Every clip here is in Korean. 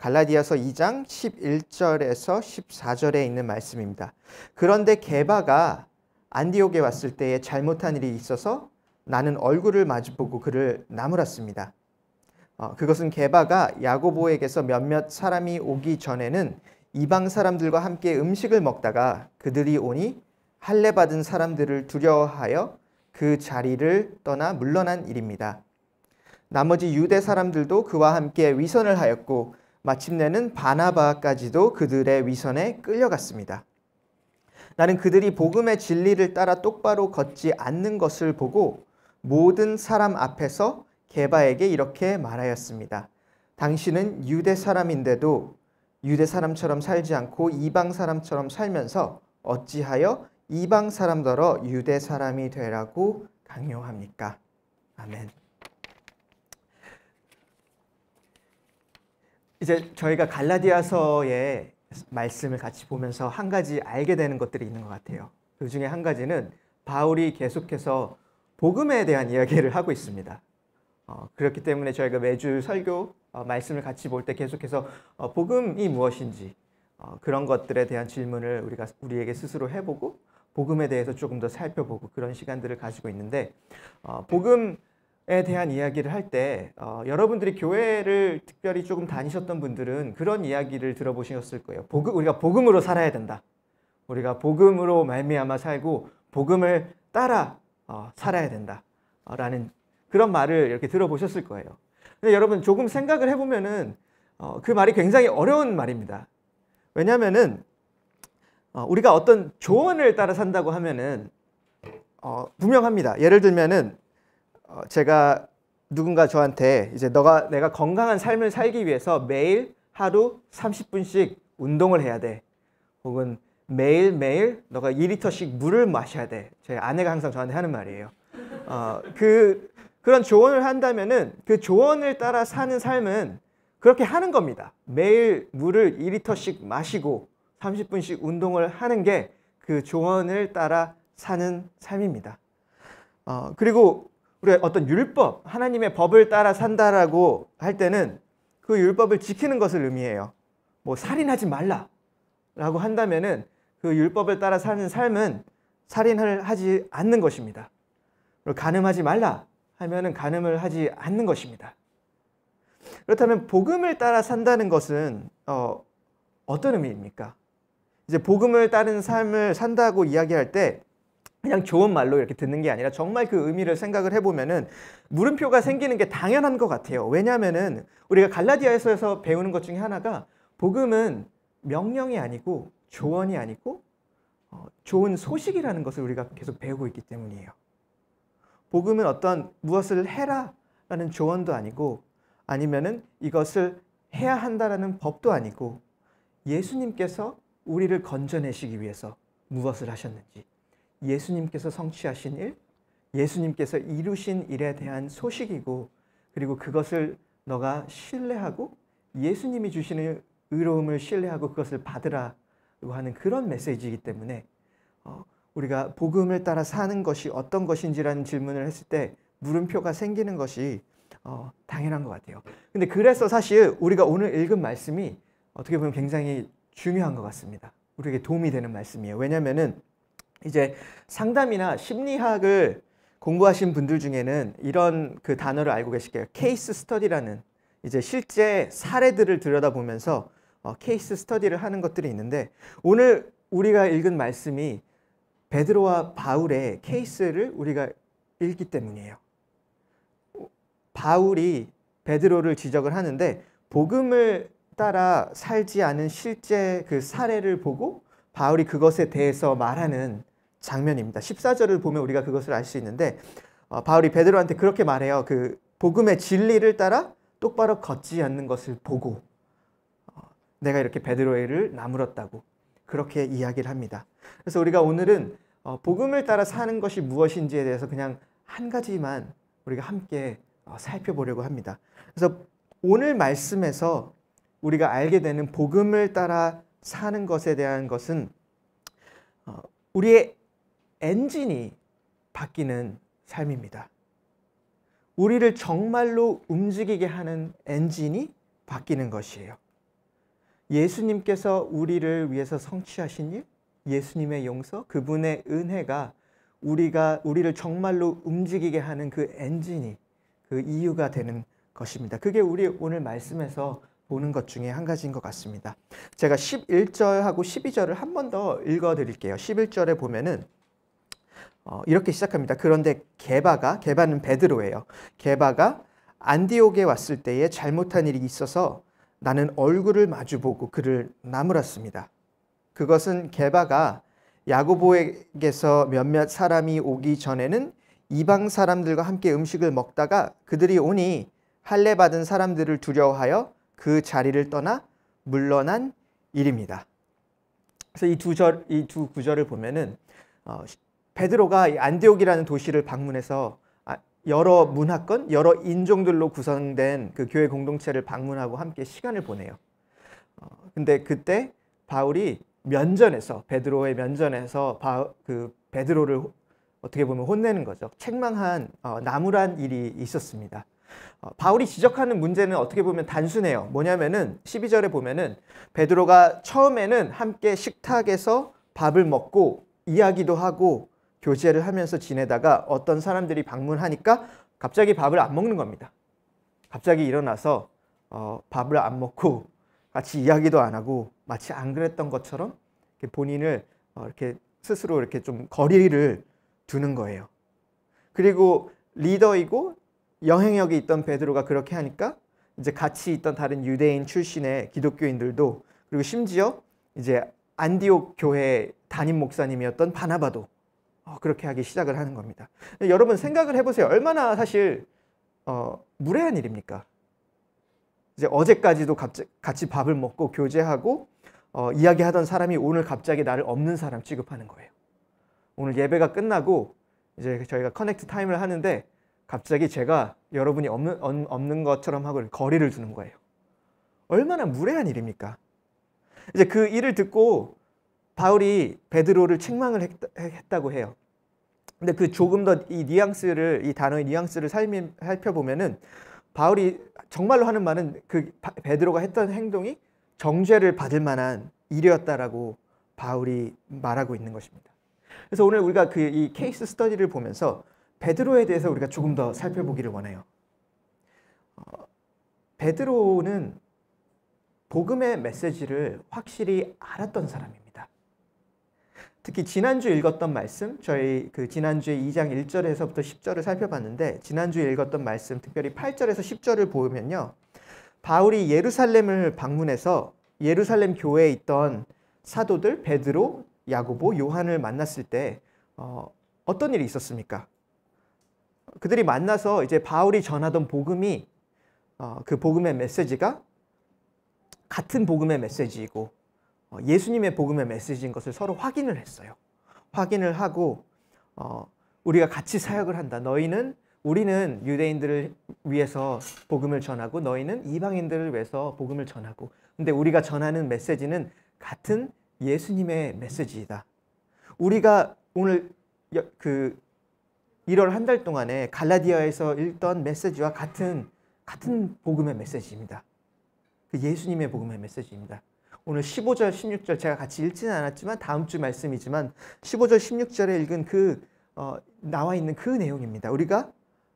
갈라디아서 2장 11절에서 14절에 있는 말씀입니다. 그런데 게바가 안디옥에 왔을 때에 잘못한 일이 있어서 나는 얼굴을 마주보고 그를 나무랐습니다. 어, 그것은 게바가 야고보에게서 몇몇 사람이 오기 전에는 이방 사람들과 함께 음식을 먹다가 그들이 오니 할례 받은 사람들을 두려워하여 그 자리를 떠나 물러난 일입니다. 나머지 유대 사람들도 그와 함께 위선을 하였고 마침내는 바나바까지도 그들의 위선에 끌려갔습니다. 나는 그들이 복음의 진리를 따라 똑바로 걷지 않는 것을 보고 모든 사람 앞에서 개바에게 이렇게 말하였습니다. 당신은 유대 사람인데도 유대 사람처럼 살지 않고 이방 사람처럼 살면서 어찌하여 이방 사람더러 유대 사람이 되라고 강요합니까? 아멘. 이제 저희가 갈라디아서의 말씀을 같이 보면서 한 가지 알게 되는 것들이 있는 것 같아요. 그 중에 한 가지는 바울이 계속해서 복음에 대한 이야기를 하고 있습니다. 어, 그렇기 때문에 저희가 매주 설교 어, 말씀을 같이 볼 때 계속해서 어, 복음이 무엇인지 어, 그런 것들에 대한 질문을 우리가 우리에게 스스로 해보고 복음에 대해서 조금 더 살펴보고 그런 시간들을 가지고 있는데 어, 복음 에 대한 이야기를 할때 어, 여러분들이 교회를 특별히 조금 다니셨던 분들은 그런 이야기를 들어보셨을 거예요. 복음, 우리가 복음으로 살아야 된다. 우리가 복음으로 말미암아 살고 복음을 따라 어, 살아야 된다라는 어, 그런 말을 이렇게 들어보셨을 거예요. 근데 여러분 조금 생각을 해보면은 어, 그 말이 굉장히 어려운 말입니다. 왜냐하면 어, 우리가 어떤 조언을 따라 산다고 하면은 어, 분명합니다. 예를 들면은 어, 제가 누군가 저한테 이제 너가 내가 건강한 삶을 살기 위해서 매일 하루 30분씩 운동을 해야 돼. 혹은 매일매일 너가 2리터씩 물을 마셔야 돼. 제 아내가 항상 저한테 하는 말이에요. 어, 그, 그런 조언을 한다면은 그 조언을 따라 사는 삶은 그렇게 하는 겁니다. 매일 물을 2리터씩 마시고 30분씩 운동을 하는 게 그 조언을 따라 사는 삶입니다. 어, 그리고 우리가 어떤 율법, 하나님의 법을 따라 산다라고 할 때는 그 율법을 지키는 것을 의미해요. 뭐 살인하지 말라라고 한다면은 그 율법을 따라 사는 삶은 살인을 하지 않는 것입니다. 그리고 간음하지 말라 하면은 간음을 하지 않는 것입니다. 그렇다면 복음을 따라 산다는 것은 어, 어떤 의미입니까? 이제 복음을 따른 삶을 산다고 이야기할 때 그냥 좋은 말로 이렇게 듣는 게 아니라 정말 그 의미를 생각을 해보면은 물음표가 생기는 게 당연한 것 같아요. 왜냐면은 우리가 갈라디아에서 배우는 것 중에 하나가 복음은 명령이 아니고 조언이 아니고 어, 좋은 소식이라는 것을 우리가 계속 배우고 있기 때문이에요. 복음은 어떤 무엇을 해라라는 조언도 아니고 아니면은 이것을 해야 한다라는 법도 아니고 예수님께서 우리를 건져내시기 위해서 무엇을 하셨는지 예수님께서 성취하신 일, 예수님께서 이루신 일에 대한 소식이고 그리고 그것을 너가 신뢰하고 예수님이 주시는 의로움을 신뢰하고 그것을 받으라고 하는 그런 메시지이기 때문에 어, 우리가 복음을 따라 사는 것이 어떤 것인지라는 질문을 했을 때 물음표가 생기는 것이 어, 당연한 것 같아요. 근데 그래서 사실 우리가 오늘 읽은 말씀이 어떻게 보면 굉장히 중요한 것 같습니다. 우리에게 도움이 되는 말씀이에요. 왜냐면은 이제 상담이나 심리학을 공부하신 분들 중에는 이런 그 단어를 알고 계실게요. 케이스 스터디라는 이제 실제 사례들을 들여다보면서 어, 케이스 스터디를 하는 것들이 있는데 오늘 우리가 읽은 말씀이 베드로와 바울의 케이스를 우리가 읽기 때문이에요. 바울이 베드로를 지적을 하는데 복음을 따라 살지 않은 실제 그 사례를 보고 바울이 그것에 대해서 말하는 장면입니다. 14절을 보면 우리가 그것을 알 수 있는데 어, 바울이 베드로한테 그렇게 말해요. 그 복음의 진리를 따라 똑바로 걷지 않는 것을 보고 어, 내가 이렇게 베드로의를 나무랐다고 그렇게 이야기를 합니다. 그래서 우리가 오늘은 어, 복음을 따라 사는 것이 무엇인지에 대해서 그냥 한 가지만 우리가 함께 어, 살펴보려고 합니다. 그래서 오늘 말씀에서 우리가 알게 되는 복음을 따라 사는 것에 대한 것은 어, 우리의 엔진이 바뀌는 삶입니다. 우리를 정말로 움직이게 하는 엔진이 바뀌는 것이에요. 예수님께서 우리를 위해서 성취하신 일, 예수님의 용서, 그분의 은혜가 우리가 우리를 정말로 움직이게 하는 그 엔진이 그 이유가 되는 것입니다. 그게 우리 오늘 말씀에서 보는 것 중에 한 가지인 것 같습니다. 제가 11절하고 12절을 한 번 더 읽어 드릴게요. 11절에 보면은 어, 이렇게 시작합니다. 그런데 게바가 게바는 베드로예요. 게바가 안디옥에 왔을 때에 잘못한 일이 있어서 나는 얼굴을 마주보고 그를 나무랐습니다. 그것은 게바가 야고보에게서 몇몇 사람이 오기 전에는 이방 사람들과 함께 음식을 먹다가 그들이 오니 할례 받은 사람들을 두려워하여 그 자리를 떠나 물러난 일입니다. 그래서 이 두 절, 이 두 구절을 보면은 어, 베드로가 안디옥이라는 도시를 방문해서 아, 여러 문화권, 여러 인종들로 구성된 그 교회 공동체를 방문하고 함께 시간을 보내요. 어, 근데 그때 바울이 면전에서 베드로의 면전에서 바, 그 베드로를 어떻게 보면 혼내는 거죠. 책망한 어, 나무란 일이 있었습니다. 어, 바울이 지적하는 문제는 어떻게 보면 단순해요. 뭐냐면은 12절에 보면은 베드로가 처음에는 함께 식탁에서 밥을 먹고 이야기도 하고 교제를 하면서 지내다가 어떤 사람들이 방문하니까 갑자기 밥을 안 먹는 겁니다. 갑자기 일어나서 어, 밥을 안 먹고 같이 이야기도 안 하고 마치 안 그랬던 것처럼 본인을 어, 이렇게 스스로 이렇게 좀 거리를 두는 거예요. 그리고 리더이고 영향력이 있던 베드로가 그렇게 하니까 이제 같이 있던 다른 유대인 출신의 기독교인들도 그리고 심지어 이제 안디옥 교회 담임 목사님이었던 바나바도 어, 그렇게 하기 시작을 하는 겁니다. 여러분 생각을 해보세요. 얼마나 사실 어, 무례한 일입니까? 이제 어제까지도 같이 밥을 먹고 교제하고 어, 이야기하던 사람이 오늘 갑자기 나를 없는 사람 취급하는 거예요. 오늘 예배가 끝나고 이제 저희가 커넥트 타임을 하는데 갑자기 제가 여러분이 없는, 없는 것처럼 하고 거리를 두는 거예요. 얼마나 무례한 일입니까? 이제 그 일을 듣고 바울이 베드로를 책망을 했다, 고 해요. 근데 그 조금 더 이 뉘앙스를 이 단어의 뉘앙스를 살미, 살펴보면은 바울이 정말로 하는 말은 그 베드로가 했던 행동이 정죄를 받을 만한 일이었다라고 바울이 말하고 있는 것입니다. 그래서 오늘 우리가 그 이 케이스 스터디를 보면서 베드로에 대해서 우리가 조금 더 살펴보기를 원해요. 어, 베드로는 복음의 메시지를 확실히 알았던 사람입니다. 특히 지난주에 읽었던 말씀, 저희 그 지난주에 2장 1절에서부터 10절을 살펴봤는데 지난주에 읽었던 말씀, 특별히 8절에서 10절을 보면요. 바울이 예루살렘을 방문해서 예루살렘 교회에 있던 사도들 베드로, 야구보 요한을 만났을 때 어, 어떤 일이 있었습니까? 그들이 만나서 이제 바울이 전하던 복음이 어, 그 복음의 메시지가 같은 복음의 메시지이고 어, 예수님의 복음의 메시지인 것을 서로 확인을 했어요. 확인을 하고 어, 우리가 같이 사역을 한다. 너희는 우리는 유대인들을 위해서 복음을 전하고 너희는 이방인들을 위해서 복음을 전하고 근데 우리가 전하는 메시지는 같은 예수님의 메시지이다. 우리가 오늘 그 1월 한 달 동안에 갈라디아에서 읽던 메시지와 같은 같은 복음의 메시지입니다. 그 예수님의 복음의 메시지입니다. 오늘 15절, 16절 제가 같이 읽지는 않았지만 다음 주 말씀이지만 15절, 16절에 읽은 그 어, 나와 있는 그 내용입니다. 우리가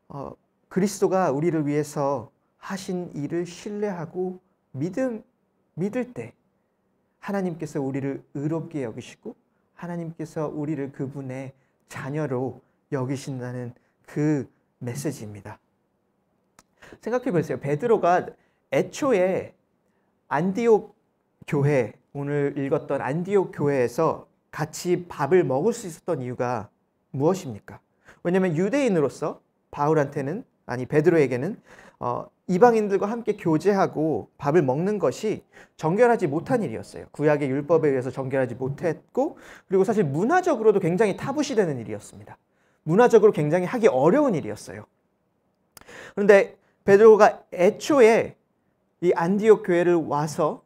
어, 그리스도가 우리를 위해서 하신 일을 신뢰하고 믿음 믿을 때 하나님께서 우리를 의롭게 여기시고 하나님께서 우리를 그분의 자녀로 여기신다는 그 메시지입니다. 생각해 보세요. 베드로가 애초에 안디옥 교회 오늘 읽었던 안디옥 교회에서 같이 밥을 먹을 수 있었던 이유가 무엇입니까? 왜냐하면 유대인으로서 바울한테는 아니 베드로에게는 어, 이방인들과 함께 교제하고 밥을 먹는 것이 정결하지 못한 일이었어요. 구약의 율법에 의해서 정결하지 못했고 그리고 사실 문화적으로도 굉장히 타부시 되는 일이었습니다. 문화적으로 굉장히 하기 어려운 일이었어요. 그런데 베드로가 애초에 이 안디옥 교회를 와서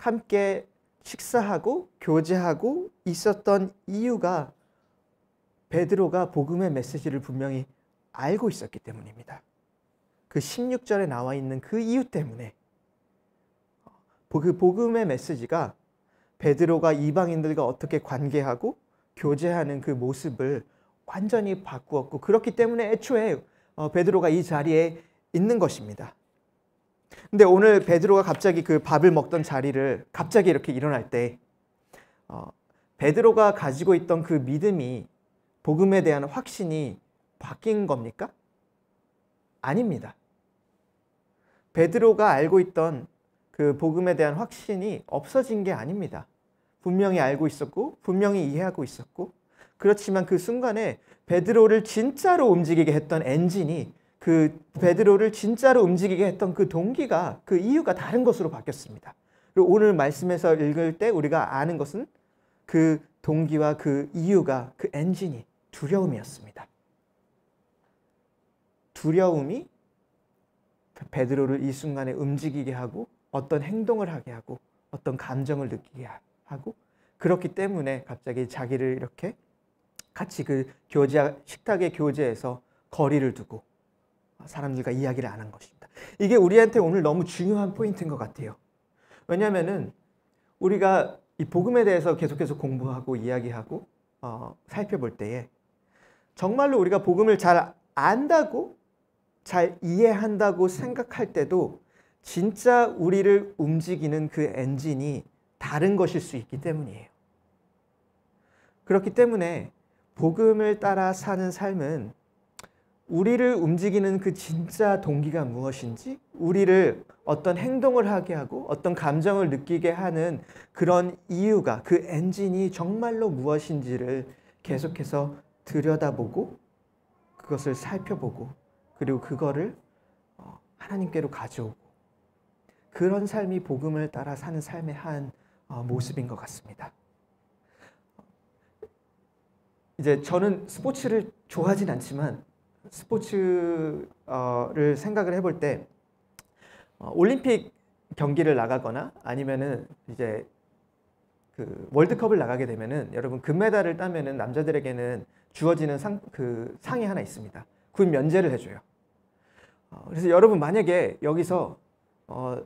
함께 식사하고 교제하고 있었던 이유가 베드로가 복음의 메시지를 분명히 알고 있었기 때문입니다. 그 16절에 나와 있는 그 이유 때문에 어, 그 복음의 메시지가 베드로가 이방인들과 어떻게 관계하고 교제하는 그 모습을 완전히 바꾸었고 그렇기 때문에 애초에 어, 베드로가 이 자리에 있는 것입니다. 근데 오늘 베드로가 갑자기 그 밥을 먹던 자리를 갑자기 이렇게 일어날 때 어, 베드로가 가지고 있던 그 믿음이 복음에 대한 확신이 바뀐 겁니까? 아닙니다. 베드로가 알고 있던 그 복음에 대한 확신이 없어진 게 아닙니다. 분명히 알고 있었고 분명히 이해하고 있었고 그렇지만 그 순간에 베드로를 진짜로 움직이게 했던 엔진이 그 베드로를 진짜로 움직이게 했던 그 동기가 그 이유가 다른 것으로 바뀌었습니다. 그리고 오늘 말씀에서 읽을 때 우리가 아는 것은 그 동기와 그 이유가 그 엔진이 두려움이었습니다. 두려움이 베드로를 이 순간에 움직이게 하고 어떤 행동을 하게 하고 어떤 감정을 느끼게 하고 그렇기 때문에 갑자기 자기를 이렇게 같이 그 교제 식탁의 교제에서 거리를 두고 사람들과 이야기를 안 한 것입니다. 이게 우리한테 오늘 너무 중요한 포인트인 것 같아요. 왜냐하면은 우리가 이 복음에 대해서 계속해서 공부하고 이야기하고 어, 살펴볼 때에 정말로 우리가 복음을 잘 안다고 잘 이해한다고 생각할 때도 진짜 우리를 움직이는 그 엔진이 다른 것일 수 있기 때문이에요. 그렇기 때문에 복음을 따라 사는 삶은 우리를 움직이는 그 진짜 동기가 무엇인지, 우리를 어떤 행동을 하게 하고 어떤 감정을 느끼게 하는 그런 이유가, 그 엔진이 정말로 무엇인지를 계속해서 들여다보고 그것을 살펴보고 그리고 그거를 어, 하나님께로 가져오고 그런 삶이 복음을 따라 사는 삶의 한 어, 모습인 것 같습니다. 이제 저는 스포츠를 좋아하진 않지만 스포츠를 생각을 해볼 때 어, 올림픽 경기를 나가거나 아니면은 이제 그 월드컵을 나가게 되면은 여러분 금메달을 따면은 남자들에게는 주어지는 상, 그 상이 하나 있습니다. 군 면제를 해줘요. 어, 그래서 여러분 만약에 여기서 어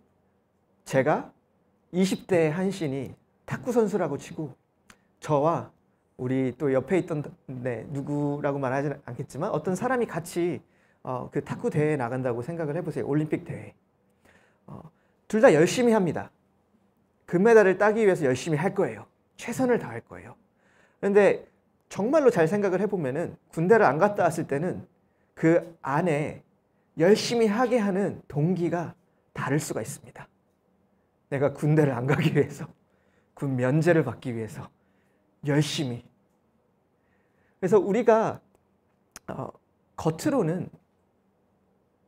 제가 20대 한 신이 탁구 선수라고 치고 저와 우리 또 옆에 있던 네, 누구라고 말하지 는 않겠지만 어떤 사람이 같이 어, 그 탁구 대회에 나간다고 생각을 해보세요. 올림픽 대회. 어, 둘다 열심히 합니다. 금메달을 따기 위해서 열심히 할 거예요. 최선을 다할 거예요. 그런데 정말로 잘 생각을 해보면은 군대를 안 갔다 왔을 때는 그 안에 열심히 하게 하는 동기가 다를 수가 있습니다. 내가 군대를 안 가기 위해서, 군 면제를 받기 위해서, 열심히. 그래서 우리가 어, 겉으로는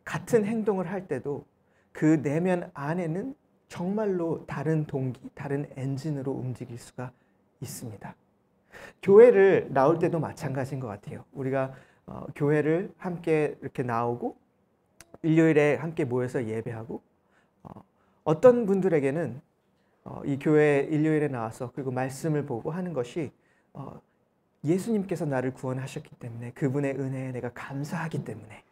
같은 행동을 할 때도 그 내면 안에는 정말로 다른 동기, 다른 엔진으로 움직일 수가 있습니다. 교회를 나올 때도 마찬가지인 것 같아요. 우리가 어, 교회를 함께 이렇게 나오고 일요일에 함께 모여서 예배하고 어, 어떤 분들에게는 어, 이 교회 일요일에 나와서 그리고 말씀을 보고 하는 것이 어, 예수님께서 나를 구원하셨기 때문에 그분의 은혜에 내가 감사하기 때문에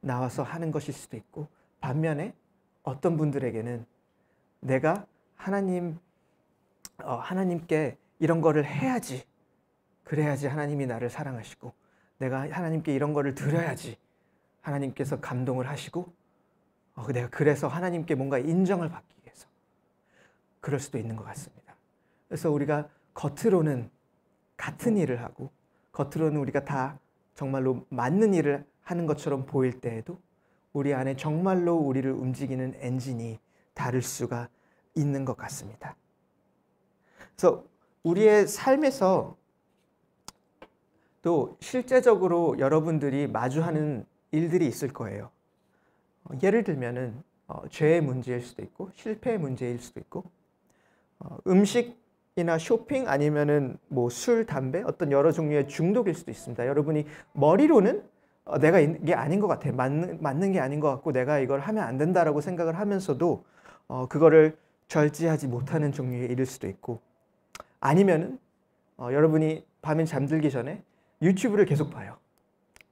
나와서 하는 것일 수도 있고 반면에 어떤 분들에게는 내가 하나님 어, 하나님께 이런 거를 해야지 그래야지 하나님이 나를 사랑하시고 내가 하나님께 이런 거를 드려야지 하나님께서 감동을 하시고 내가 그래서 하나님께 뭔가 인정을 받기 그럴 수도 있는 것 같습니다. 그래서 우리가 겉으로는 같은 일을 하고 겉으로는 우리가 다 정말로 맞는 일을 하는 것처럼 보일 때에도 우리 안에 정말로 우리를 움직이는 엔진이 다를 수가 있는 것 같습니다. 그래서 우리의 삶에서 또 실제적으로 여러분들이 마주하는 일들이 있을 거예요. 어, 예를 들면은 어, 죄의 문제일 수도 있고 실패의 문제일 수도 있고 어, 음식이나 쇼핑 아니면은 뭐 술, 담배 어떤 여러 종류의 중독일 수도 있습니다. 여러분이 머리로는 어, 내가 이게 아닌 것 같아. 맞는, 맞는 게 아닌 것 같고 내가 이걸 하면 안 된다라고 생각을 하면서도 어, 그거를 절제하지 못하는 종류의 일일 수도 있고 아니면은 어, 여러분이 밤에 잠들기 전에 유튜브를 계속 봐요.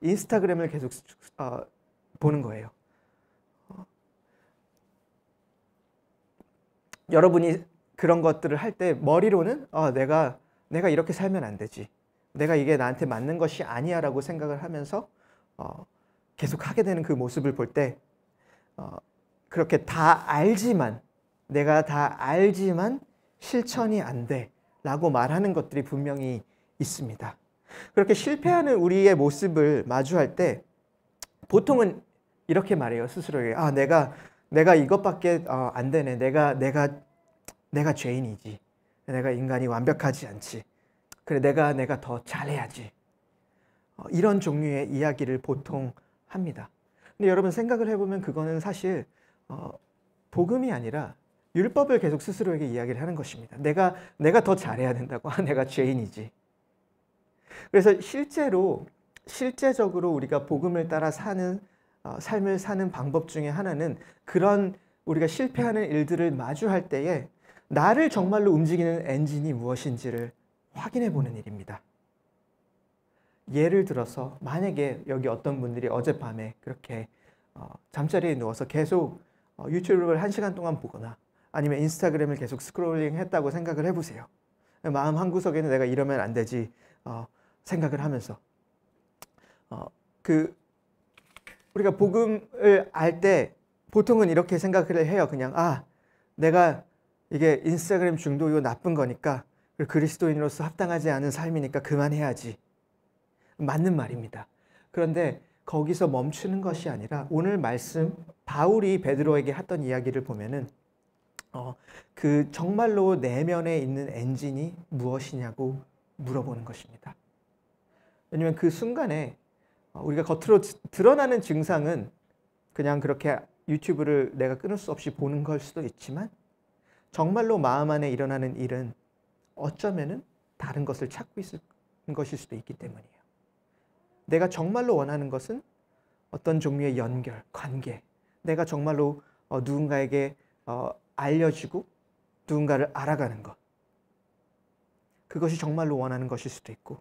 인스타그램을 계속 어, 보는 거예요. 어. 여러분이 그런 것들을 할 때 머리로는 어, 내가 내가 이렇게 살면 안 되지. 내가 이게 나한테 맞는 것이 아니야라고 생각을 하면서 어, 계속 하게 되는 그 모습을 볼때 어, 그렇게 다 알지만 내가 다 알지만 실천이 안 돼라고 말하는 것들이 분명히 있습니다. 그렇게 실패하는 우리의 모습을 마주할 때 보통은 이렇게 말해요 스스로에게 아 내가 내가 이것밖에 어, 안 되네 내가 내가 내가 죄인이지. 내가 인간이 완벽하지 않지. 그래, 내가, 내가 더 잘해야지. 어, 이런 종류의 이야기를 보통 합니다. 근데 여러분 생각을 해보면 그거는 사실, 어, 복음이 아니라 율법을 계속 스스로에게 이야기를 하는 것입니다. 내가, 내가 더 잘해야 된다고. 아, 내가 죄인이지. 그래서 실제로, 실제적으로 우리가 복음을 따라 사는, 어, 삶을 사는 방법 중에 하나는 그런 우리가 실패하는 일들을 마주할 때에 나를 정말로 움직이는 엔진이 무엇인지를 확인해 보는 일입니다. 예를 들어서 만약에 여기 어떤 분들이 어젯밤에 그렇게 어, 잠자리에 누워서 계속 어, 유튜브를 한 시간 동안 보거나 아니면 인스타그램을 계속 스크롤링 했다고 생각을 해보세요. 마음 한구석에는 내가 이러면 안 되지 어, 생각을 하면서 그 우리가 복음을 알 때 보통은 이렇게 생각을 해요. 그냥 아 내가 이게 인스타그램 중독이고 나쁜 거니까 그리스도인으로서 합당하지 않은 삶이니까 그만해야지. 맞는 말입니다. 그런데 거기서 멈추는 것이 아니라 오늘 말씀 바울이 베드로에게 했던 이야기를 보면은 어, 그 정말로 내면에 있는 엔진이 무엇이냐고 물어보는 것입니다. 왜냐하면 그 순간에 어, 우리가 겉으로 드러나는 증상은 그냥 그렇게 유튜브를 내가 끊을 수 없이 보는 걸 수도 있지만 정말로 마음 안에 일어나는 일은 어쩌면은 다른 것을 찾고 있을 것일 수도 있기 때문이에요. 내가 정말로 원하는 것은 어떤 종류의 연결, 관계. 내가 정말로 어, 누군가에게 어, 알려주고 누군가를 알아가는 것. 그것이 정말로 원하는 것일 수도 있고.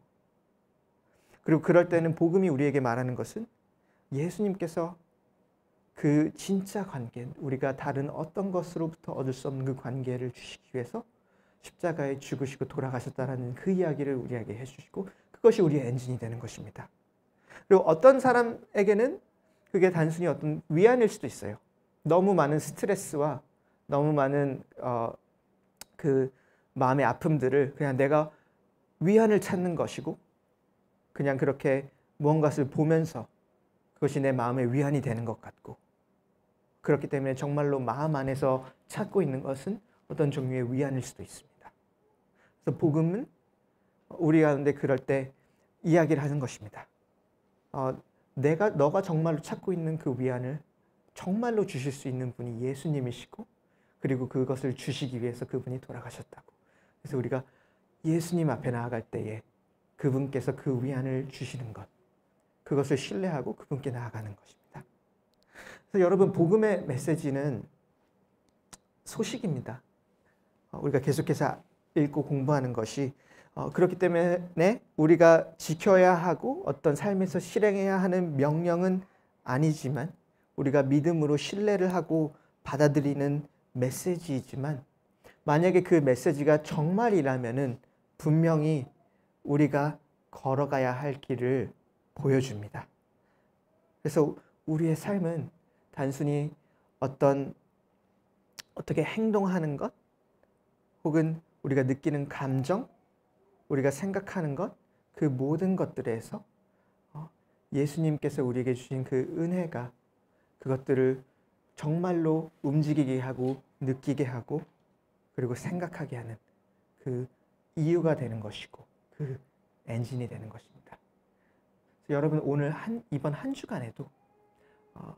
그리고 그럴 때는 복음이 우리에게 말하는 것은 예수님께서 그 진짜 관계, 우리가 다른 어떤 것으로부터 얻을 수 없는 그 관계를 주시기 위해서 십자가에 죽으시고 돌아가셨다라는 그 이야기를 우리에게 해주시고 그것이 우리의 엔진이 되는 것입니다. 그리고 어떤 사람에게는 그게 단순히 어떤 위안일 수도 있어요. 너무 많은 스트레스와 너무 많은 어, 그 마음의 아픔들을 그냥 내가 위안을 찾는 것이고 그냥 그렇게 무언가를 보면서 그것이 내 마음의 위안이 되는 것 같고 그렇기 때문에 정말로 마음 안에서 찾고 있는 것은 어떤 종류의 위안일 수도 있습니다. 그래서 복음은 우리 가운데 그럴 때 이야기를 하는 것입니다. 어, 내가 너가 정말로 찾고 있는 그 위안을 정말로 주실 수 있는 분이 예수님이시고 그리고 그것을 주시기 위해서 그분이 돌아가셨다고. 그래서 우리가 예수님 앞에 나아갈 때에 그분께서 그 위안을 주시는 것, 그것을 신뢰하고 그분께 나아가는 것입니다. 그래서 여러분 복음의 메시지는 소식입니다. 어, 우리가 계속해서 읽고 공부하는 것이 어, 그렇기 때문에 우리가 지켜야 하고 어떤 삶에서 실행해야 하는 명령은 아니지만 우리가 믿음으로 신뢰를 하고 받아들이는 메시지이지만 만약에 그 메시지가 정말이라면은 분명히 우리가 걸어가야 할 길을 보여줍니다. 그래서 우리의 삶은 단순히 어떤 어떻게 행동하는 것 혹은 우리가 느끼는 감정 우리가 생각하는 것그 모든 것들에서 어, 예수님께서 우리에게 주신 그 은혜가 그것들을 정말로 움직이게 하고 느끼게 하고 그리고 생각하게 하는 그 이유가 되는 것이고 그 엔진이 되는 것입니다. 여러분 오늘 한, 이번 한 주간에도 어,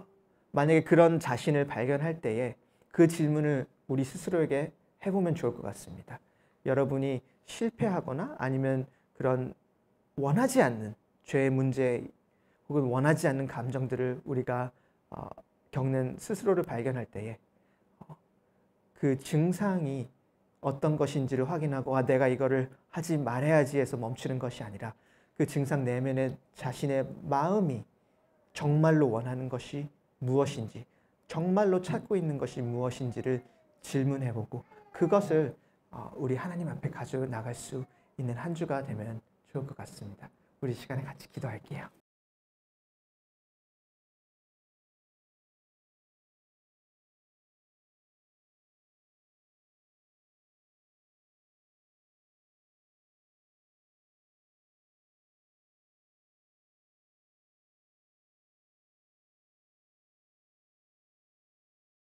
만약에 그런 자신을 발견할 때에 그 질문을 우리 스스로에게 해보면 좋을 것 같습니다. 여러분이 실패하거나 아니면 그런 원하지 않는 죄의 문제 혹은 원하지 않는 감정들을 우리가 어, 겪는 스스로를 발견할 때에 어, 그 증상이 어떤 것인지를 확인하고 아 내가 이거를 하지 말아야지 해서 멈추는 것이 아니라 그 증상 내면의 자신의 마음이 정말로 원하는 것이 무엇인지 정말로 찾고 있는 것이 무엇인지를 질문해보고 그것을 어, 우리 하나님 앞에 가져 나갈 수 있는 한 주가 되면 좋을 것 같습니다. 우리 시간에 같이 기도할게요.